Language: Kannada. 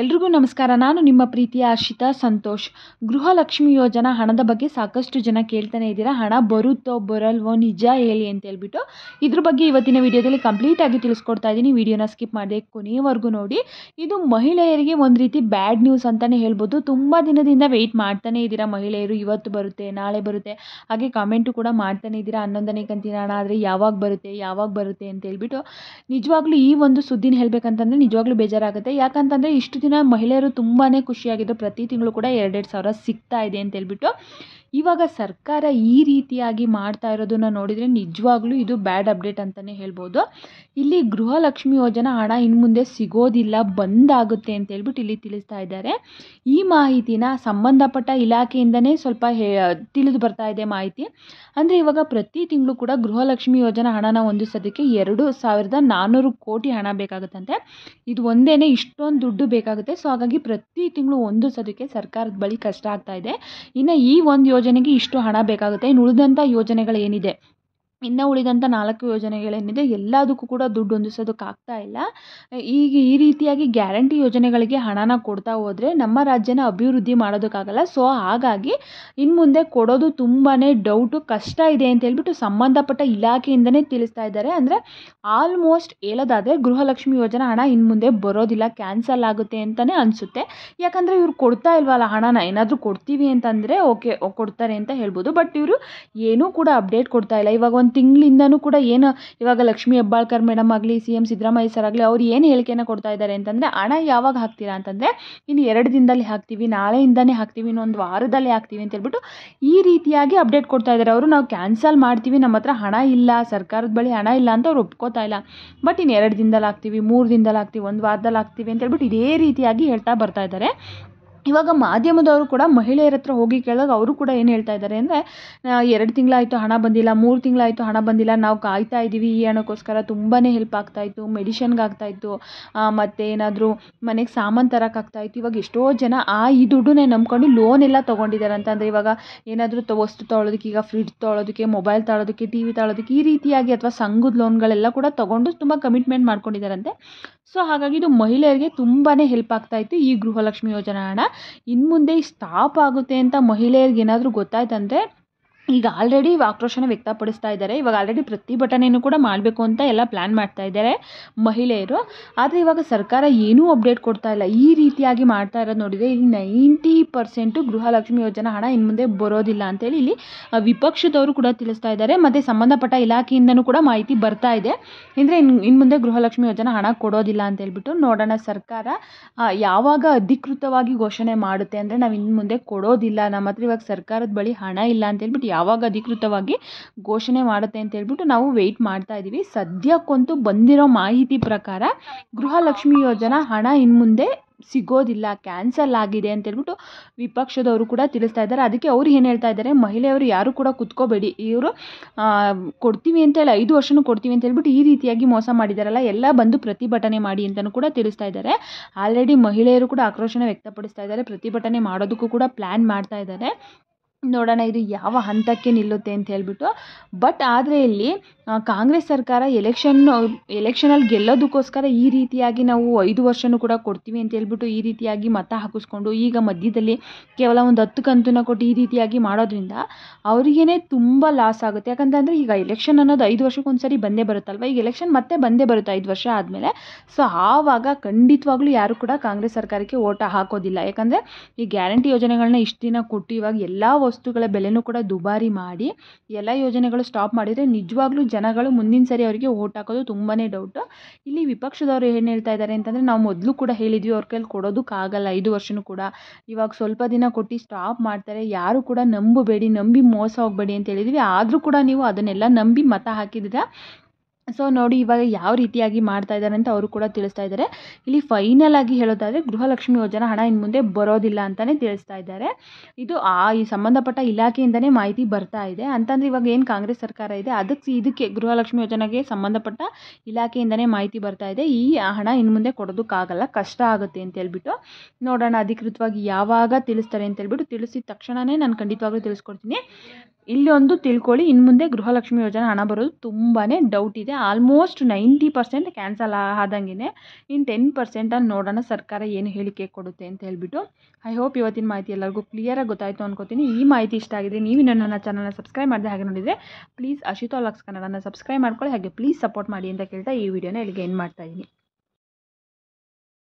ಎಲ್ರಿಗೂ ನಮಸ್ಕಾರ ನಾನು ನಿಮ್ಮ ಪ್ರೀತಿಯ ಅರ್ಷಿತಾ ಸಂತೋಷ್ ಗೃಹಲಕ್ಷ್ಮಿ ಯೋಜನಾ ಹಣದ ಬಗ್ಗೆ ಸಾಕಷ್ಟು ಜನ ಕೇಳ್ತಾನೆ ಇದ್ದೀರಾ ಹಣ ಬರುತ್ತೋ ಬರಲ್ವೋ ನಿಜ ಹೇಳಿ ಅಂತ ಹೇಳ್ಬಿಟ್ಟು ಇದ್ರ ಬಗ್ಗೆ ಇವತ್ತಿನ ವಿಡಿಯೋದಲ್ಲಿ ಕಂಪ್ಲೀಟಾಗಿ ತಿಳಿಸ್ಕೊಡ್ತಾ ಇದ್ದೀನಿ ವಿಡಿಯೋನ ಸ್ಕಿಪ್ ಮಾಡಿದೆ ಕೊನೆಯವರೆಗೂ ನೋಡಿ ಇದು ಮಹಿಳೆಯರಿಗೆ ಒಂದು ರೀತಿ ಬ್ಯಾಡ್ ನ್ಯೂಸ್ ಅಂತಲೇ ಹೇಳ್ಬೋದು ತುಂಬ ದಿನದಿಂದ ವೆಯ್ಟ್ ಮಾಡ್ತಾನೆ ಇದ್ದೀರಾ ಮಹಿಳೆಯರು ಇವತ್ತು ಬರುತ್ತೆ ನಾಳೆ ಬರುತ್ತೆ ಹಾಗೆ ಕಾಮೆಂಟು ಕೂಡ ಮಾಡ್ತಾನೆ ಇದ್ದೀರಾ ಹನ್ನೊಂದನೇ ಕಂತಿನ ಹಣ ಆದರೆ ಯಾವಾಗ ಬರುತ್ತೆ ಯಾವಾಗ ಬರುತ್ತೆ ಅಂತ ಹೇಳ್ಬಿಟ್ಟು ನಿಜವಾಗ್ಲೂ ಈ ಒಂದು ಸುದ್ದಿನ ಹೇಳಬೇಕಂತಂದರೆ ನಿಜವಾಗ್ಲೂ ಬೇಜಾರಾಗುತ್ತೆ ಯಾಕಂತಂದರೆ ಇಷ್ಟು ದಿನ ಮಹಿಳೆಯರು ತುಂಬಾ ಖುಷಿಯಾಗಿದ್ದು ಪ್ರತಿ ತಿಂಗಳು ಕೂಡ ಎರಡೆರಡು ಸಾವಿರ ಸಿಗ್ತಾ ಇದೆ ಅಂತ ಹೇಳ್ಬಿಟ್ಟು ಇವಾಗ ಸರ್ಕಾರ ಈ ರೀತಿಯಾಗಿ ಮಾಡ್ತಾ ಇರೋದನ್ನು ನೋಡಿದರೆ ನಿಜವಾಗ್ಲೂ ಇದು ಬ್ಯಾಡ್ ಅಪ್ಡೇಟ್ ಅಂತಲೇ ಹೇಳ್ಬೋದು ಇಲ್ಲಿ ಗೃಹಲಕ್ಷ್ಮಿ ಯೋಜನಾ ಹಣ ಇನ್ನು ಮುಂದೆ ಸಿಗೋದಿಲ್ಲ ಬಂದಾಗುತ್ತೆ ಅಂತ ಹೇಳ್ಬಿಟ್ಟು ಇಲ್ಲಿ ತಿಳಿಸ್ತಾ ಇದ್ದಾರೆ ಈ ಮಾಹಿತಿನ ಸಂಬಂಧಪಟ್ಟ ಇಲಾಖೆಯಿಂದನೇ ಸ್ವಲ್ಪ ಹೇ ತಿಳಿದು ಬರ್ತಾ ಇದೆ ಮಾಹಿತಿ ಅಂದರೆ ಇವಾಗ ಪ್ರತಿ ತಿಂಗಳು ಕೂಡ ಗೃಹಲಕ್ಷ್ಮಿ ಯೋಜನಾ ಹಣನ ಹೊಂದಿಸೋದಕ್ಕೆ ಎರಡು ಸಾವಿರದ ನಾನ್ನೂರು ಕೋಟಿ ಹಣ ಬೇಕಾಗುತ್ತಂತೆ ಇದು ಒಂದೇ ಇಷ್ಟೊಂದು ದುಡ್ಡು ಬೇಕಾಗುತ್ತೆ ಸೊ ಹಾಗಾಗಿ ಪ್ರತಿ ತಿಂಗಳು ಹೊಂದಿಸೋದಕ್ಕೆ ಸರ್ಕಾರದ ಬಳಿ ಕಷ್ಟ ಆಗ್ತಾ ಇದೆ ಇನ್ನು ಈ ಒಂದು ಯೋಜನೆ ಯೋಜನೆಗೆ ಇಷ್ಟು ಹಣ ಬೇಕಾಗುತ್ತೆ ಇನ್ನು ಉಳಿದಂಥ ಯೋಜನೆಗಳೇನಿದೆ ಇನ್ನು ಉಳಿದಂಥ ನಾಲ್ಕು ಯೋಜನೆಗಳೇನಿದೆ ಎಲ್ಲದಕ್ಕೂ ಕೂಡ ದುಡ್ಡು ಆಗ್ತಾ ಇಲ್ಲ ಈಗ ಈ ರೀತಿಯಾಗಿ ಗ್ಯಾರಂಟಿ ಯೋಜನೆಗಳಿಗೆ ಹಣನ ಕೊಡ್ತಾ ಹೋದರೆ ನಮ್ಮ ರಾಜ್ಯನ ಅಭಿವೃದ್ಧಿ ಮಾಡೋದಕ್ಕಾಗಲ್ಲ ಸೊ ಹಾಗಾಗಿ ಇನ್ನು ಮುಂದೆ ಕೊಡೋದು ತುಂಬಾ ಡೌಟು ಕಷ್ಟ ಇದೆ ಅಂತ ಹೇಳ್ಬಿಟ್ಟು ಸಂಬಂಧಪಟ್ಟ ಇಲಾಖೆಯಿಂದನೇ ತಿಳಿಸ್ತಾ ಇದ್ದಾರೆ ಅಂದರೆ ಆಲ್ಮೋಸ್ಟ್ ಹೇಳೋದಾದರೆ ಗೃಹಲಕ್ಷ್ಮಿ ಯೋಜನೆ ಹಣ ಇನ್ನು ಮುಂದೆ ಬರೋದಿಲ್ಲ ಕ್ಯಾನ್ಸಲ್ ಆಗುತ್ತೆ ಅಂತಲೇ ಅನಿಸುತ್ತೆ ಯಾಕಂದರೆ ಇವರು ಕೊಡ್ತಾ ಇಲ್ವಲ್ಲ ಹಣನ ಏನಾದರೂ ಕೊಡ್ತೀವಿ ಅಂತಂದರೆ ಓಕೆ ಕೊಡ್ತಾರೆ ಅಂತ ಹೇಳ್ಬೋದು ಬಟ್ ಇವರು ಏನೂ ಕೂಡ ಅಪ್ಡೇಟ್ ಕೊಡ್ತಾ ಇಲ್ಲ ಇವಾಗ ಒಂದು ತಿಂಗಳಿಂದನೂ ಕೂಡ ಏನು ಇವಾಗ ಲಕ್ಷ್ಮೀ ಹೆಬ್ಬಾಳ್ಕರ್ ಮೇಡಮ್ ಆಗಲಿ ಸಿ ಎಂ ಸಿದ್ದರಾಮಯ್ಯ ಸರ್ ಆಗಲಿ ಅವ್ರು ಏನು ಹೇಳಿಕೆನ ಕೊಡ್ತಾ ಇದ್ದಾರೆ ಅಂತಂದರೆ ಹಣ ಯಾವಾಗ ಹಾಕ್ತೀರಾ ಅಂತಂದರೆ ಇನ್ನು ಎರಡು ದಿನದಲ್ಲಿ ಹಾಕ್ತೀವಿ ನಾಳೆಯಿಂದನೇ ಹಾಕ್ತೀವಿ ಇನ್ನೊಂದು ವಾರದಲ್ಲಿ ಹಾಕ್ತೀವಿ ಅಂತ ಹೇಳ್ಬಿಟ್ಟು ಈ ರೀತಿಯಾಗಿ ಅಪ್ಡೇಟ್ ಕೊಡ್ತಾ ಇದ್ದಾರೆ ಅವರು ನಾವು ಕ್ಯಾನ್ಸಲ್ ಮಾಡ್ತೀವಿ ನಮ್ಮ ಹತ್ರ ಹಣ ಇಲ್ಲ ಸರ್ಕಾರದ ಬಳಿ ಹಣ ಇಲ್ಲ ಅಂತ ಅವ್ರು ಒಪ್ಕೋತಾ ಇಲ್ಲ ಬಟ್ ಇನ್ನು ಎರಡು ದಿನದಲ್ಲಿ ಹಾಕ್ತೀವಿ ಮೂರು ದಿನದಲ್ಲಿ ಹಾಕ್ತೀವಿ ಒಂದು ವಾರದಲ್ಲಿ ಹಾಕ್ತೀವಿ ಅಂತ ಹೇಳ್ಬಿಟ್ಟು ಇದೇ ರೀತಿಯಾಗಿ ಹೇಳ್ತಾ ಬರ್ತಾ ಇದ್ದಾರೆ ಇವಾಗ ಮಾಧ್ಯಮದವರು ಕೂಡ ಮಹಿಳೆಯರ ಹತ್ರ ಹೋಗಿ ಕೇಳಿದಾಗ ಅವರು ಕೂಡ ಏನು ಹೇಳ್ತಾ ಇದ್ದಾರೆ ಅಂದರೆ ಎರಡು ತಿಂಗಳಾಯಿತು ಹಣ ಬಂದಿಲ್ಲ ಮೂರು ತಿಂಗಳಾಯಿತು ಹಣ ಬಂದಿಲ್ಲ ನಾವು ಕಾಯ್ತಾ ಇದ್ದೀವಿ ಈ ಹಣಕ್ಕೋಸ್ಕರ ತುಂಬಾ ಹೆಲ್ಪ್ ಆಗ್ತಾಯಿತ್ತು ಮೆಡಿಷನ್ಗೆ ಮತ್ತು ಏನಾದರೂ ಮನೆಗೆ ಸಾಮಾನು ತರೋಕ್ಕಾಗ್ತಾಯಿತ್ತು ಇವಾಗ ಎಷ್ಟೋ ಜನ ಆ ಈ ದುಡ್ಡನ್ನೇ ನಂಬ್ಕೊಂಡು ಲೋನ್ ಎಲ್ಲ ತೊಗೊಂಡಿದ್ದಾರೆ ಅಂತಂದರೆ ಇವಾಗ ಏನಾದರೂ ವಸ್ತು ತೊಗೊಳೋದಕ್ಕೆ ಈಗ ಫ್ರಿಡ್ಜ್ ತೊಳೋದಕ್ಕೆ ಮೊಬೈಲ್ ತೊಗೊಳೋದಕ್ಕೆ ಟಿ ವಿ ತೊಗೊಳೋದಕ್ಕೆ ಈ ರೀತಿಯಾಗಿ ಅಥವಾ ಸಂಘದ ಲೋನ್ಗಳೆಲ್ಲ ಕೂಡ ತೊಗೊಂಡು ತುಂಬ ಕಮಿಟ್ಮೆಂಟ್ ಮಾಡ್ಕೊಂಡಿದ್ದಾರಂತೆ ಸೊ ಹಾಗಾಗಿ ಇದು ಮಹಿಳೆಯರಿಗೆ ತುಂಬಾ ಹೆಲ್ಪ್ ಆಗ್ತಾಯಿತ್ತು ಈ ಗೃಹಲಕ್ಷ್ಮಿ ಯೋಜನಾ ಹಣ ಇನ್ಮುಂದೆ ಮುಂದೆ ಸ್ಟಾಪ್ ಆಗುತ್ತೆ ಅಂತ ಗೊತ್ತಾಯ್ತು ಗೊತ್ತಾಯ್ತಂದರೆ ಈಗ ಆಲ್ರೆಡಿ ಆಕ್ರೋಶನ ವ್ಯಕ್ತಪಡಿಸ್ತಾ ಇದ್ದಾರೆ ಇವಾಗ ಆಲ್ರೆಡಿ ಪ್ರತಿಭಟನೆಯನ್ನು ಕೂಡ ಮಾಡಬೇಕು ಅಂತ ಎಲ್ಲ ಪ್ಲ್ಯಾನ್ ಮಾಡ್ತಾ ಇದ್ದಾರೆ ಮಹಿಳೆಯರು ಆದರೆ ಇವಾಗ ಸರ್ಕಾರ ಏನೂ ಅಪ್ಡೇಟ್ ಕೊಡ್ತಾ ಇಲ್ಲ ಈ ರೀತಿಯಾಗಿ ಮಾಡ್ತಾ ಇರೋದು ನೋಡಿದರೆ ಇಲ್ಲಿ ನೈಂಟಿ ಪರ್ಸೆಂಟು ಗೃಹಲಕ್ಷ್ಮಿ ಯೋಜನಾ ಹಣ ಇನ್ನು ಮುಂದೆ ಬರೋದಿಲ್ಲ ಅಂತೇಳಿ ಇಲ್ಲಿ ವಿಪಕ್ಷದವರು ಕೂಡ ತಿಳಿಸ್ತಾ ಇದ್ದಾರೆ ಮತ್ತು ಸಂಬಂಧಪಟ್ಟ ಇಲಾಖೆಯಿಂದನೂ ಕೂಡ ಮಾಹಿತಿ ಬರ್ತಾ ಇದೆ ಅಂದರೆ ಇನ್ನು ಮುಂದೆ ಗೃಹಲಕ್ಷ್ಮಿ ಯೋಜನೆ ಹಣ ಕೊಡೋದಿಲ್ಲ ಅಂತ ಹೇಳ್ಬಿಟ್ಟು ನೋಡೋಣ ಸರ್ಕಾರ ಯಾವಾಗ ಅಧಿಕೃತವಾಗಿ ಘೋಷಣೆ ಮಾಡುತ್ತೆ ಅಂದರೆ ನಾವು ಇನ್ನು ಮುಂದೆ ಕೊಡೋದಿಲ್ಲ ನಮ್ಮ ಹತ್ರ ಇವಾಗ ಸರ್ಕಾರದ ಬಳಿ ಹಣ ಇಲ್ಲ ಅಂತ ಹೇಳ್ಬಿಟ್ಟು ಯಾವಾಗ ಅಧಿಕೃತವಾಗಿ ಘೋಷಣೆ ಮಾಡುತ್ತೆ ಅಂತ ಹೇಳ್ಬಿಟ್ಟು ನಾವು ವೆಯ್ಟ್ ಮಾಡ್ತಾ ಇದ್ದೀವಿ ಸದ್ಯಕ್ಕಂತೂ ಬಂದಿರೋ ಮಾಹಿತಿ ಪ್ರಕಾರ ಗೃಹಲಕ್ಷ್ಮಿ ಯೋಜನಾ ಹಣ ಇನ್ಮುಂದೆ ಸಿಗೋದಿಲ್ಲ ಕ್ಯಾನ್ಸಲ್ ಆಗಿದೆ ಅಂತ ಹೇಳ್ಬಿಟ್ಟು ವಿಪಕ್ಷದವರು ಕೂಡ ತಿಳಿಸ್ತಾ ಇದ್ದಾರೆ ಅದಕ್ಕೆ ಅವ್ರು ಏನು ಹೇಳ್ತಾ ಇದ್ದಾರೆ ಮಹಿಳೆಯರು ಯಾರು ಕೂಡ ಕುತ್ಕೋಬೇಡಿ ಇವರು ಕೊಡ್ತೀವಿ ಅಂತ ಹೇಳಿ ಐದು ವರ್ಷನೂ ಕೊಡ್ತೀವಿ ಅಂತ ಹೇಳ್ಬಿಟ್ಟು ಈ ರೀತಿಯಾಗಿ ಮೋಸ ಮಾಡಿದಾರಲ್ಲ ಎಲ್ಲ ಬಂದು ಪ್ರತಿಭಟನೆ ಮಾಡಿ ಅಂತಲೂ ಕೂಡ ತಿಳಿಸ್ತಾ ಇದ್ದಾರೆ ಆಲ್ರೆಡಿ ಮಹಿಳೆಯರು ಕೂಡ ಆಕ್ರೋಶನ ವ್ಯಕ್ತಪಡಿಸ್ತಾ ಇದ್ದಾರೆ ಪ್ರತಿಭಟನೆ ಮಾಡೋದಕ್ಕೂ ಕೂಡ ಪ್ಲ್ಯಾನ್ ಮಾಡ್ತಾ ಇದ್ದಾರೆ ನೋಡೋಣ ಇದು ಯಾವ ಹಂತಕ್ಕೆ ನಿಲ್ಲುತ್ತೆ ಅಂತ ಹೇಳ್ಬಿಟ್ಟು ಬಟ್ ಆದರೆ ಇಲ್ಲಿ ಕಾಂಗ್ರೆಸ್ ಸರ್ಕಾರ ಎಲೆಕ್ಷನ್ ಎಲೆಕ್ಷನಲ್ಲಿ ಗೆಲ್ಲೋದಕ್ಕೋಸ್ಕರ ಈ ರೀತಿಯಾಗಿ ನಾವು ಐದು ವರ್ಷನೂ ಕೂಡ ಕೊಡ್ತೀವಿ ಅಂತ ಹೇಳ್ಬಿಟ್ಟು ಈ ರೀತಿಯಾಗಿ ಮತ ಹಾಕಿಸ್ಕೊಂಡು ಈಗ ಮಧ್ಯದಲ್ಲಿ ಕೇವಲ ಒಂದು ಹತ್ತು ಕಂತನ್ನು ಕೊಟ್ಟು ಈ ರೀತಿಯಾಗಿ ಮಾಡೋದ್ರಿಂದ ಅವರಿಗೇ ತುಂಬ ಲಾಸ್ ಆಗುತ್ತೆ ಯಾಕಂತಂದರೆ ಈಗ ಎಲೆಕ್ಷನ್ ಅನ್ನೋದು ಐದು ವರ್ಷಕ್ಕೊಂದ್ಸರಿ ಬಂದೇ ಬರುತ್ತಲ್ವ ಈಗ ಎಲೆಕ್ಷನ್ ಮತ್ತೆ ಬಂದೇ ಬರುತ್ತೆ ಐದು ವರ್ಷ ಆದಮೇಲೆ ಸೊ ಆವಾಗ ಖಂಡಿತವಾಗ್ಲೂ ಯಾರು ಕೂಡ ಕಾಂಗ್ರೆಸ್ ಸರ್ಕಾರಕ್ಕೆ ಓಟ ಹಾಕೋದಿಲ್ಲ ಯಾಕಂದರೆ ಈ ಗ್ಯಾರಂಟಿ ಯೋಜನೆಗಳನ್ನ ಇಷ್ಟು ದಿನ ಕೊಟ್ಟು ಇವಾಗ ಎಲ್ಲ ವಸ್ತುಗಳ ಬೆಲೆಯೂ ಕೂಡ ದುಬಾರಿ ಮಾಡಿ ಎಲ್ಲ ಯೋಜನೆಗಳು ಸ್ಟಾಪ್ ಮಾಡಿದರೆ ನಿಜವಾಗ್ಲೂ ಜನಗಳು ಮುಂದಿನ ಸರಿ ಅವರಿಗೆ ಓಟ್ ಹಾಕೋದು ತುಂಬಾ ಡೌಟ್ ಇಲ್ಲಿ ವಿಪಕ್ಷದವರು ಏನು ಹೇಳ್ತಾ ಇದ್ದಾರೆ ಅಂತಂದರೆ ನಾವು ಮೊದಲು ಕೂಡ ಹೇಳಿದ್ವಿ ಅವ್ರ ಕೈಲಿ ಕೊಡೋದಕ್ಕಾಗಲ್ಲ ಐದು ವರ್ಷನೂ ಕೂಡ ಇವಾಗ ಸ್ವಲ್ಪ ದಿನ ಕೊಟ್ಟು ಸ್ಟಾಪ್ ಮಾಡ್ತಾರೆ ಯಾರು ಕೂಡ ನಂಬಬೇಡಿ ನಂಬಿ ಮೋಸ ಹೋಗಬೇಡಿ ಅಂತ ಹೇಳಿದ್ವಿ ಆದರೂ ಕೂಡ ನೀವು ಅದನ್ನೆಲ್ಲ ನಂಬಿ ಮತ ಹಾಕಿದ್ರೆ ಸೊ ನೋಡಿ ಇವಾಗ ಯಾವ ರೀತಿಯಾಗಿ ಮಾಡ್ತಾ ಇದ್ದಾರೆ ಅಂತ ಅವರು ಕೂಡ ತಿಳಿಸ್ತಾ ಇದ್ದಾರೆ ಇಲ್ಲಿ ಫೈನಲ್ ಆಗಿ ಹೇಳೋದಾದರೆ ಗೃಹಲಕ್ಷ್ಮಿ ಯೋಜನಾ ಹಣ ಇನ್ನು ಮುಂದೆ ಬರೋದಿಲ್ಲ ಅಂತಲೇ ತಿಳಿಸ್ತಾ ಇದ್ದಾರೆ ಇದು ಆ ಈ ಸಂಬಂಧಪಟ್ಟ ಇಲಾಖೆಯಿಂದನೇ ಮಾಹಿತಿ ಬರ್ತಾ ಇದೆ ಅಂತಂದರೆ ಇವಾಗ ಏನು ಕಾಂಗ್ರೆಸ್ ಸರ್ಕಾರ ಇದೆ ಅದಕ್ಕೆ ಇದಕ್ಕೆ ಗೃಹಲಕ್ಷ್ಮಿ ಯೋಜನೆಗೆ ಸಂಬಂಧಪಟ್ಟ ಇಲಾಖೆಯಿಂದನೇ ಮಾಹಿತಿ ಬರ್ತಾ ಇದೆ ಈ ಹಣ ಇನ್ನು ಮುಂದೆ ಕೊಡೋದಕ್ಕಾಗಲ್ಲ ಕಷ್ಟ ಆಗುತ್ತೆ ಅಂತ ಹೇಳ್ಬಿಟ್ಟು ನೋಡೋಣ ಅಧಿಕೃತವಾಗಿ ಯಾವಾಗ ತಿಳಿಸ್ತಾರೆ ಅಂತ ಹೇಳ್ಬಿಟ್ಟು ತಿಳಿಸಿದ ತಕ್ಷಣವೇ ನಾನು ಖಂಡಿತವಾಗ್ಲೂ ತಿಳಿಸ್ಕೊಡ್ತೀನಿ ಇಲ್ಲಿ ಒಂದು ತಿಳ್ಕೊಳ್ಳಿ ಇನ್ನು ಮುಂದೆ ಗೃಹಲಕ್ಷ್ಮಿ ಯೋಜನೆ ಹಣ ಬರೋದು ತುಂಬಾ ಡೌಟ್ ಇದೆ ಆಲ್ಮೋಸ್ಟ್ ನೈಂಟಿ ಪರ್ಸೆಂಟ್ ಕ್ಯಾನ್ಸಲ್ ಆದಂಗೆ ಇನ್ನು ಟೆನ್ ಪರ್ಸೆಂಟನ್ನು ನೋಡೋಣ ಸರ್ಕಾರ ಏನು ಹೇಳಿಕೆ ಕೊಡುತ್ತೆ ಅಂತ ಹೇಳಿಬಿಟ್ಟು ಐ ಹೋಪ್ ಇವತ್ತಿನ ಮಾಹಿತಿ ಎಲ್ಲರಿಗೂ ಕ್ಲಿಯರಾಗಿ ಗೊತ್ತಾಯಿತು ಅನ್ಕೋತೀನಿ ಈ ಮಾಹಿತಿ ಇಷ್ಟ ಆಗಿದೆ ನೀವು ನನ್ನ ಚಾನಲ್ನ ಸಬ್ಸ್ಕ್ರೈಬ್ ಮಾಡಿದೆ ಹಾಗೆ ನೋಡಿದರೆ ಪ್ಲೀಸ್ ಲಕ್ಸ್ ಕನ್ನಡನ ಸಬ್ಸ್ಕ್ರೈಬ್ ಮಾಡ್ಕೊಳ್ಳಿ ಹಾಗೆ ಪ್ಲೀಸ್ ಸಪೋರ್ಟ್ ಮಾಡಿ ಅಂತ ಕೇಳ್ತಾ ಈ ವಿಡಿಯೋನ ಇಲ್ಲಿಗೆ ಏನು ಮಾಡ್ತಾಯಿದ್ದೀನಿ